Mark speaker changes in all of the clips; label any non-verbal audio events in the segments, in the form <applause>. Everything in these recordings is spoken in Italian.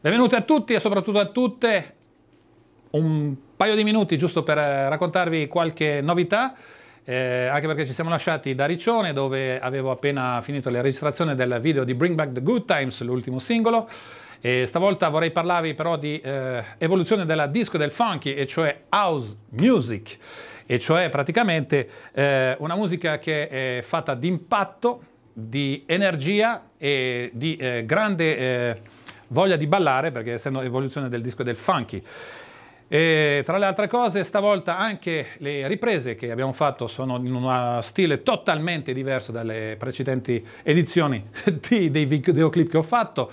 Speaker 1: Benvenuti a tutti e soprattutto a tutte. Un paio di minuti giusto per eh, raccontarvi qualche novità, eh, anche perché ci siamo lasciati da Riccione dove avevo appena finito la registrazione del video di Bring Back the Good Times, l'ultimo singolo. E stavolta vorrei parlarvi però di eh, evoluzione della disco del funky, e cioè house music, e cioè praticamente eh, una musica che è fatta di impatto, di energia e di eh, grande eh, voglia di ballare, perché essendo evoluzione del disco e del funky. E tra le altre cose, stavolta anche le riprese che abbiamo fatto sono in uno stile totalmente diverso dalle precedenti edizioni <laughs> di, dei videoclip che ho fatto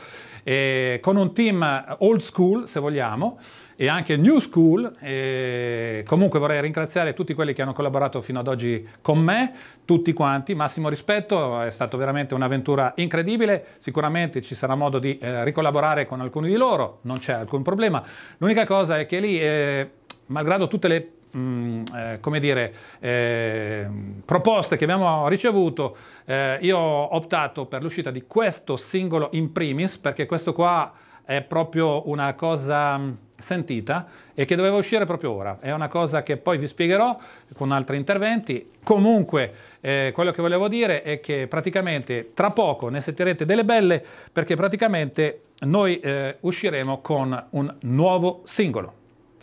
Speaker 1: eh, con un team old school, se vogliamo, e anche New School. E comunque vorrei ringraziare tutti quelli che hanno collaborato fino ad oggi con me, tutti quanti, massimo rispetto, è stata veramente un'avventura incredibile, sicuramente ci sarà modo di eh, ricollaborare con alcuni di loro, non c'è alcun problema. L'unica cosa è che lì, eh, malgrado tutte le Mm, eh, come dire, eh, proposte che abbiamo ricevuto, eh, io ho optato per l'uscita di questo singolo in primis, perché questo qua è proprio una cosa mm, sentita e che doveva uscire proprio ora. È una cosa che poi vi spiegherò con altri interventi. Comunque, eh, quello che volevo dire è che praticamente tra poco ne sentirete delle belle perché praticamente noi eh, usciremo con un nuovo singolo.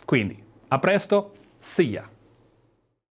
Speaker 1: Quindi, a presto See ya.